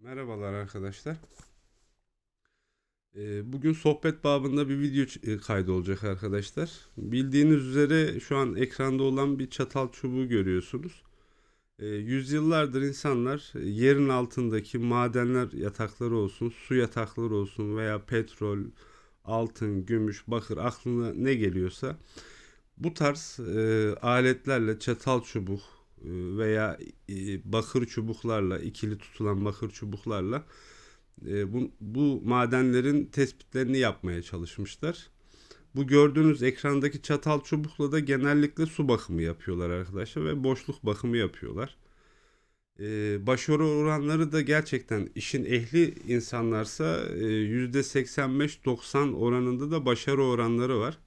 Merhabalar arkadaşlar. Ee, bugün sohbet babında bir video e, kaydı olacak arkadaşlar. Bildiğiniz üzere şu an ekranda olan bir çatal çubuğu görüyorsunuz. Ee, yüzyıllardır insanlar e, yerin altındaki madenler yatakları olsun, su yatakları olsun veya petrol, altın, gümüş, bakır aklına ne geliyorsa bu tarz e, aletlerle çatal çubuk, ee, veya e, bakır çubuklarla ikili tutulan bakır çubuklarla e, bu, bu madenlerin tespitlerini yapmaya çalışmışlar. Bu gördüğünüz ekrandaki çatal çubukla da genellikle su bakımı yapıyorlar arkadaşlar ve boşluk bakımı yapıyorlar. Ee, başarı oranları da gerçekten işin ehli insanlarsa e, %85-90 oranında da başarı oranları var.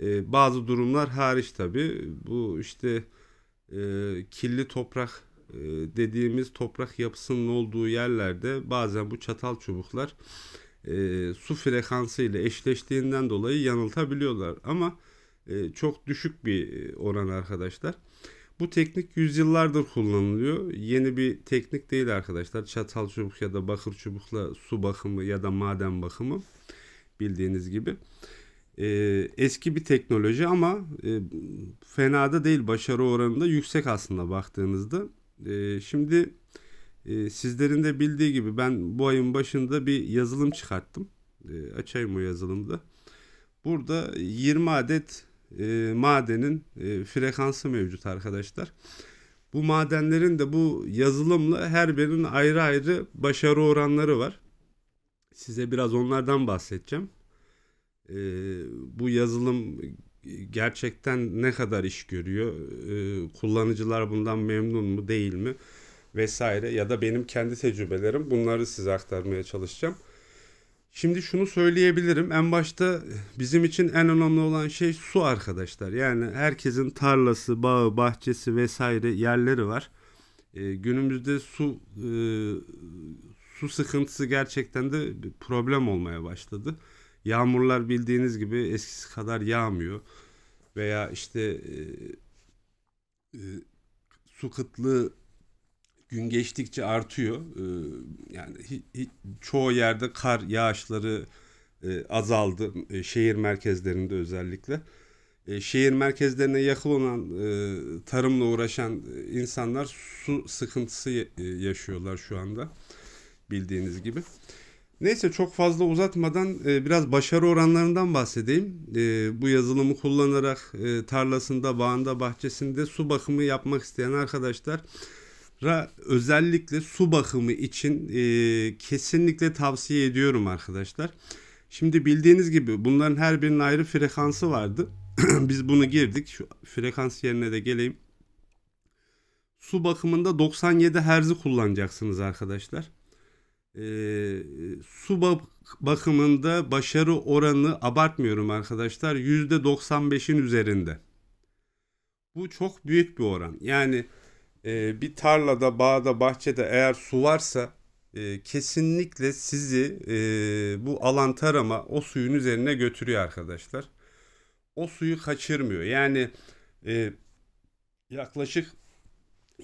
Ee, bazı durumlar hariç tabi bu işte e, kirli toprak e, dediğimiz toprak yapısının olduğu yerlerde bazen bu çatal çubuklar e, su frekansı ile eşleştiğinden dolayı yanıltabiliyorlar ama e, çok düşük bir e, oran arkadaşlar. Bu teknik yüzyıllardır kullanılıyor. Yeni bir teknik değil arkadaşlar. Çatal çubuk ya da bakır çubukla su bakımı ya da maden bakımı bildiğiniz gibi e, eski bir teknoloji ama e, fena da değil başarı oranında yüksek aslında baktığınızda. E, şimdi e, sizlerin de bildiği gibi ben bu ayın başında bir yazılım çıkarttım. E, açayım o yazılımı da. Burada 20 adet e, madenin e, frekansı mevcut arkadaşlar. Bu madenlerin de bu yazılımla her birinin ayrı ayrı başarı oranları var. Size biraz onlardan bahsedeceğim e, bu yazılım gerçekten ne kadar iş görüyor? E, kullanıcılar bundan memnun mu değil mi? Vesaire ya da benim kendi tecrübelerim bunları size aktarmaya çalışacağım. Şimdi şunu söyleyebilirim. En başta bizim için en önemli olan şey su arkadaşlar. Yani herkesin tarlası, bağı, bahçesi vesaire yerleri var. E, günümüzde su e, su sıkıntısı gerçekten de problem olmaya başladı. Yağmurlar bildiğiniz gibi eskisi kadar yağmıyor. Veya işte e, e, su kıtlığı gün geçtikçe artıyor. E, yani hi, hi, çoğu yerde kar yağışları e, azaldı. E, şehir merkezlerinde özellikle. E, şehir merkezlerine yakın olan e, tarımla uğraşan insanlar su sıkıntısı e, yaşıyorlar şu anda bildiğiniz gibi. Neyse çok fazla uzatmadan e, biraz başarı oranlarından bahsedeyim. E, bu yazılımı kullanarak e, tarlasında, bağında, bahçesinde su bakımı yapmak isteyen arkadaşlar özellikle su bakımı için e, kesinlikle tavsiye ediyorum arkadaşlar. Şimdi bildiğiniz gibi bunların her birinin ayrı frekansı vardı. Biz bunu girdik. Şu frekans yerine de geleyim. Su bakımında 97 Hz'i kullanacaksınız arkadaşlar e, su bakımında başarı oranı abartmıyorum arkadaşlar yüzde %95'in üzerinde. Bu çok büyük bir oran. Yani e, bir tarlada, bağda, bahçede eğer su varsa e, kesinlikle sizi e, bu alan tarama o suyun üzerine götürüyor arkadaşlar. O suyu kaçırmıyor. Yani e, yaklaşık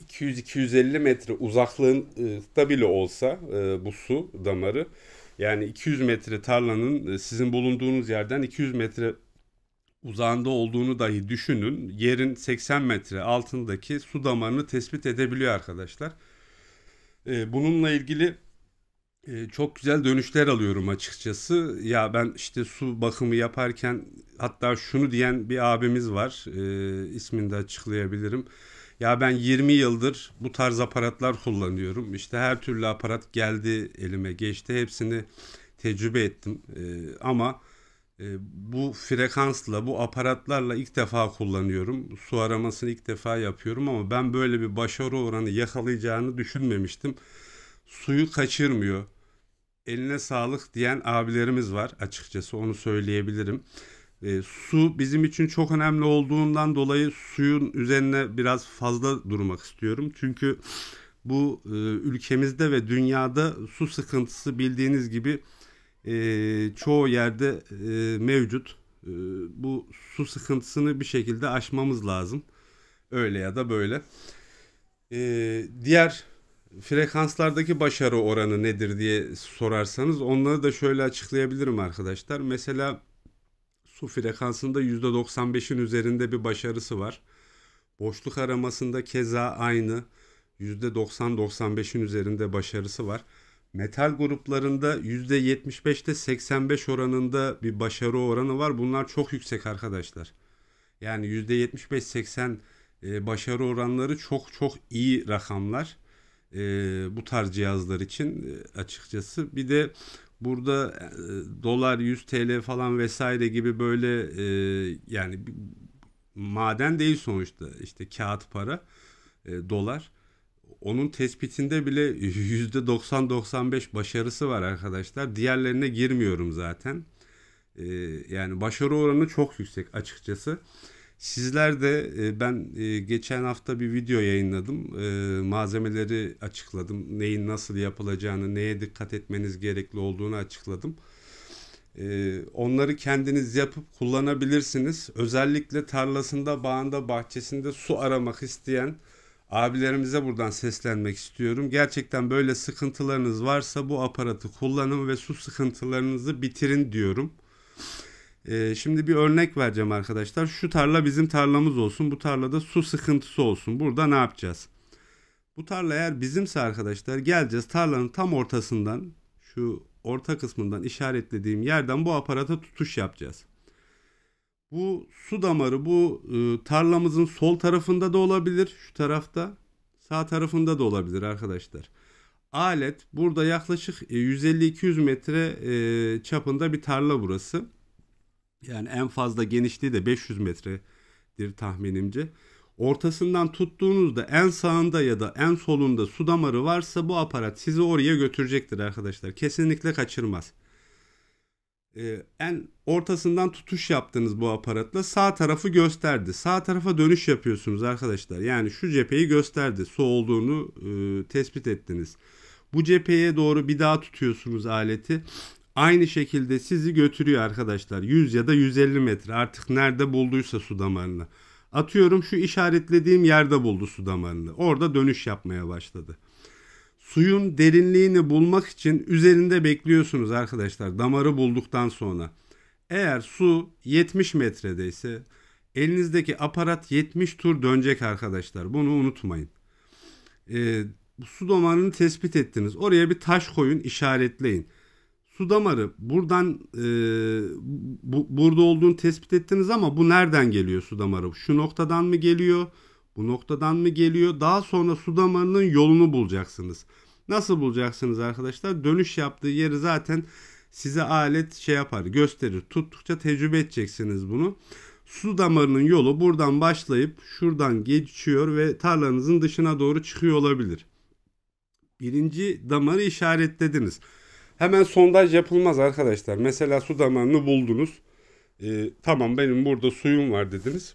200-250 metre uzaklığında bile olsa e, bu su damarı yani 200 metre tarlanın e, sizin bulunduğunuz yerden 200 metre uzağında olduğunu dahi düşünün. Yerin 80 metre altındaki su damarını tespit edebiliyor arkadaşlar. E, bununla ilgili e, çok güzel dönüşler alıyorum açıkçası. Ya ben işte su bakımı yaparken hatta şunu diyen bir abimiz var. İsmini de açıklayabilirim ya ben 20 yıldır bu tarz aparatlar kullanıyorum. İşte her türlü aparat geldi elime geçti hepsini tecrübe ettim. E, ama e, bu frekansla bu aparatlarla ilk defa kullanıyorum. Su aramasını ilk defa yapıyorum ama ben böyle bir başarı oranı yakalayacağını düşünmemiştim. Suyu kaçırmıyor. Eline sağlık diyen abilerimiz var açıkçası onu söyleyebilirim. E, su bizim için çok önemli olduğundan dolayı suyun üzerine biraz fazla durmak istiyorum. Çünkü bu e, ülkemizde ve dünyada su sıkıntısı bildiğiniz gibi e, çoğu yerde e, mevcut. E, bu su sıkıntısını bir şekilde aşmamız lazım. Öyle ya da böyle. E, diğer frekanslardaki başarı oranı nedir diye sorarsanız onları da şöyle açıklayabilirim arkadaşlar. Mesela su frekansında %95'in üzerinde bir başarısı var. Boşluk aramasında keza aynı %90-95'in üzerinde başarısı var. Metal gruplarında %75'te 85 oranında bir başarı oranı var. Bunlar çok yüksek arkadaşlar. Yani %75-80 e, başarı oranları çok çok iyi rakamlar e, bu tarz cihazlar için e, açıkçası. Bir de Burada e, dolar 100 TL falan vesaire gibi böyle e, yani maden değil sonuçta işte kağıt para e, dolar. Onun tespitinde bile %90-95 başarısı var arkadaşlar. Diğerlerine girmiyorum zaten. E, yani başarı oranı çok yüksek açıkçası. Sizler de e, ben e, geçen hafta bir video yayınladım. E, malzemeleri açıkladım. Neyin nasıl yapılacağını, neye dikkat etmeniz gerekli olduğunu açıkladım. Onları kendiniz yapıp kullanabilirsiniz. Özellikle tarlasında, bağında, bahçesinde su aramak isteyen abilerimize buradan seslenmek istiyorum. Gerçekten böyle sıkıntılarınız varsa bu aparatı kullanın ve su sıkıntılarınızı bitirin diyorum. E, şimdi bir örnek vereceğim arkadaşlar. Şu tarla bizim tarlamız olsun. Bu tarlada su sıkıntısı olsun. Burada ne yapacağız? Bu tarla eğer bizimse arkadaşlar geleceğiz tarlanın tam ortasından şu orta kısmından işaretlediğim yerden bu aparata tutuş yapacağız. Bu su damarı bu e, tarlamızın sol tarafında da olabilir şu tarafta sağ tarafında da olabilir arkadaşlar. Alet burada yaklaşık 150-200 e, metre e, çapında bir tarla burası. Yani en fazla genişliği de 500 metredir tahminimce. Ortasından tuttuğunuzda en sağında ya da en solunda su damarı varsa bu aparat sizi oraya götürecektir arkadaşlar. Kesinlikle kaçırmaz. Ee, en ortasından tutuş yaptınız bu aparatla sağ tarafı gösterdi. Sağ tarafa dönüş yapıyorsunuz arkadaşlar. Yani şu cepheyi gösterdi. Su olduğunu e, tespit ettiniz. Bu cepheye doğru bir daha tutuyorsunuz aleti aynı şekilde sizi götürüyor arkadaşlar. 100 ya da 150 metre artık nerede bulduysa su damarını. Atıyorum şu işaretlediğim yerde buldu su damarını. Orada dönüş yapmaya başladı. Suyun derinliğini bulmak için üzerinde bekliyorsunuz arkadaşlar damarı bulduktan sonra. Eğer su 70 metredeyse elinizdeki aparat 70 tur dönecek arkadaşlar. Bunu unutmayın. Ee, su damarını tespit ettiniz. Oraya bir taş koyun işaretleyin su damarı buradan e, bu, burada olduğunu tespit ettiniz ama bu nereden geliyor su damarı? Şu noktadan mı geliyor? Bu noktadan mı geliyor? Daha sonra su damarının yolunu bulacaksınız. Nasıl bulacaksınız arkadaşlar? Dönüş yaptığı yeri zaten size alet şey yapar gösterir. Tuttukça tecrübe edeceksiniz bunu. Su damarının yolu buradan başlayıp şuradan geçiyor ve tarlanızın dışına doğru çıkıyor olabilir. Birinci damarı işaretlediniz. Hemen sondaj yapılmaz arkadaşlar. Mesela su damarını buldunuz. E, tamam benim burada suyum var dediniz.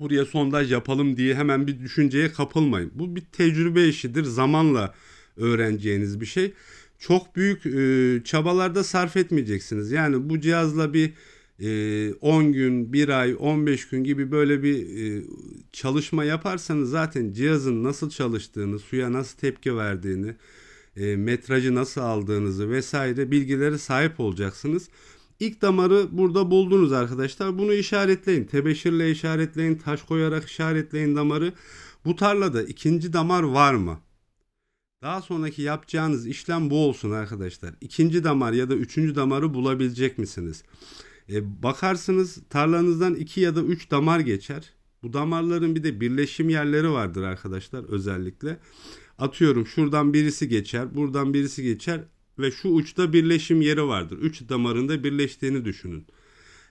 Buraya sondaj yapalım diye hemen bir düşünceye kapılmayın. Bu bir tecrübe işidir. Zamanla öğreneceğiniz bir şey. Çok büyük e, çabalarda sarf etmeyeceksiniz. Yani bu cihazla bir e, 10 gün, 1 ay, 15 gün gibi böyle bir e, çalışma yaparsanız zaten cihazın nasıl çalıştığını, suya nasıl tepki verdiğini, e, metrajı nasıl aldığınızı vesaire bilgilere sahip olacaksınız. İlk damarı burada buldunuz arkadaşlar. Bunu işaretleyin. Tebeşirle işaretleyin, taş koyarak işaretleyin damarı. Bu tarlada ikinci damar var mı? Daha sonraki yapacağınız işlem bu olsun arkadaşlar. İkinci damar ya da üçüncü damarı bulabilecek misiniz? E, bakarsınız tarlanızdan iki ya da üç damar geçer. Bu damarların bir de birleşim yerleri vardır arkadaşlar özellikle. Atıyorum şuradan birisi geçer, buradan birisi geçer ve şu uçta birleşim yeri vardır. Üç damarında birleştiğini düşünün.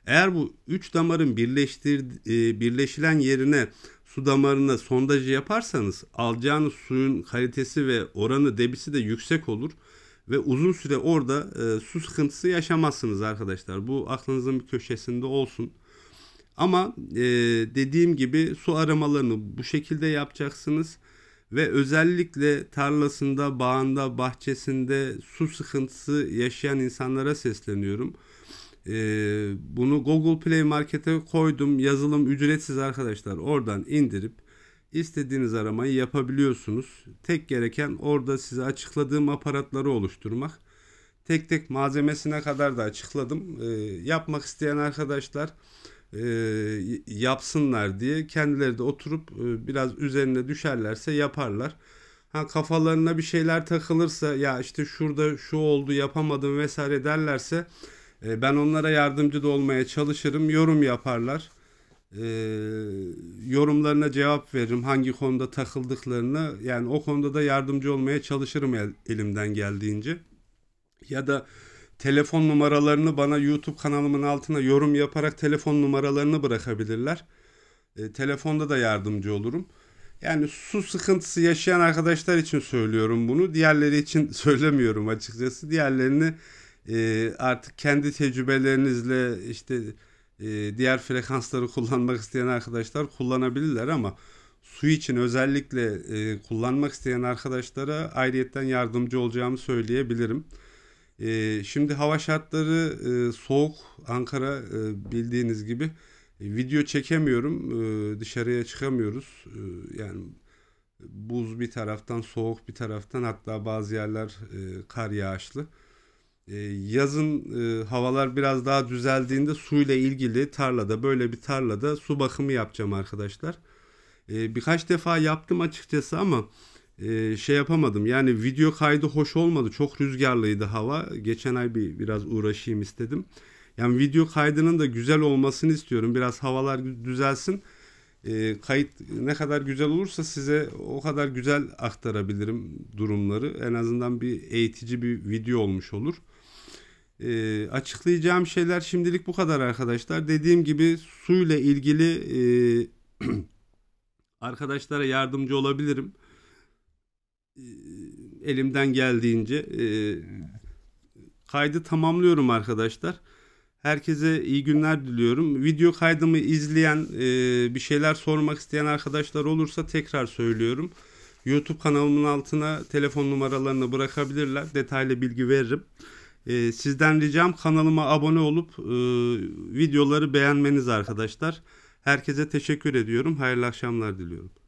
Eğer bu üç damarın birleştir, e, birleşilen yerine su damarına sondajı yaparsanız alacağınız suyun kalitesi ve oranı debisi de yüksek olur ve uzun süre orada e, su sıkıntısı yaşamazsınız arkadaşlar. Bu aklınızın bir köşesinde olsun. Ama e, dediğim gibi su aramalarını bu şekilde yapacaksınız ve özellikle tarlasında, bağında, bahçesinde su sıkıntısı yaşayan insanlara sesleniyorum. Ee, bunu Google Play Market'e koydum. Yazılım ücretsiz arkadaşlar. Oradan indirip istediğiniz aramayı yapabiliyorsunuz. Tek gereken orada size açıkladığım aparatları oluşturmak. Tek tek malzemesine kadar da açıkladım. Ee, yapmak isteyen arkadaşlar e, yapsınlar diye kendileri de oturup e, biraz üzerine düşerlerse yaparlar. Ha kafalarına bir şeyler takılırsa ya işte şurada şu oldu yapamadım vesaire derlerse e, ben onlara yardımcı da olmaya çalışırım. Yorum yaparlar. yorumlarına cevap veririm. Hangi konuda takıldıklarını yani o konuda da yardımcı olmaya çalışırım elimden geldiğince. Ya da telefon numaralarını bana YouTube kanalımın altına yorum yaparak telefon numaralarını bırakabilirler. E, telefonda da yardımcı olurum. Yani su sıkıntısı yaşayan arkadaşlar için söylüyorum bunu. Diğerleri için söylemiyorum açıkçası. Diğerlerini e, artık kendi tecrübelerinizle işte e, diğer frekansları kullanmak isteyen arkadaşlar kullanabilirler ama su için özellikle e, kullanmak isteyen arkadaşlara ayrıyetten yardımcı olacağımı söyleyebilirim. E, şimdi hava şartları e, soğuk. Ankara e, bildiğiniz gibi e, video çekemiyorum. E, dışarıya çıkamıyoruz. E, yani buz bir taraftan, soğuk bir taraftan hatta bazı yerler e, kar yağışlı. E, yazın e, havalar biraz daha düzeldiğinde suyla ilgili tarlada böyle bir tarlada su bakımı yapacağım arkadaşlar. E, birkaç defa yaptım açıkçası ama e, şey yapamadım. Yani video kaydı hoş olmadı. Çok rüzgarlıydı hava. Geçen ay bir biraz uğraşayım istedim. Yani video kaydının da güzel olmasını istiyorum. Biraz havalar düzelsin. E, kayıt ne kadar güzel olursa size o kadar güzel aktarabilirim durumları. En azından bir eğitici bir video olmuş olur. E, açıklayacağım şeyler şimdilik bu kadar arkadaşlar. Dediğim gibi su ile ilgili e, arkadaşlara yardımcı olabilirim. E, elimden geldiğince e, kaydı tamamlıyorum arkadaşlar. Herkese iyi günler diliyorum. Video kaydımı izleyen, e, bir şeyler sormak isteyen arkadaşlar olursa tekrar söylüyorum. YouTube kanalımın altına telefon numaralarını bırakabilirler. Detaylı bilgi veririm. sizden ricam kanalıma abone olup videoları beğenmeniz arkadaşlar. Herkese teşekkür ediyorum. Hayırlı akşamlar diliyorum.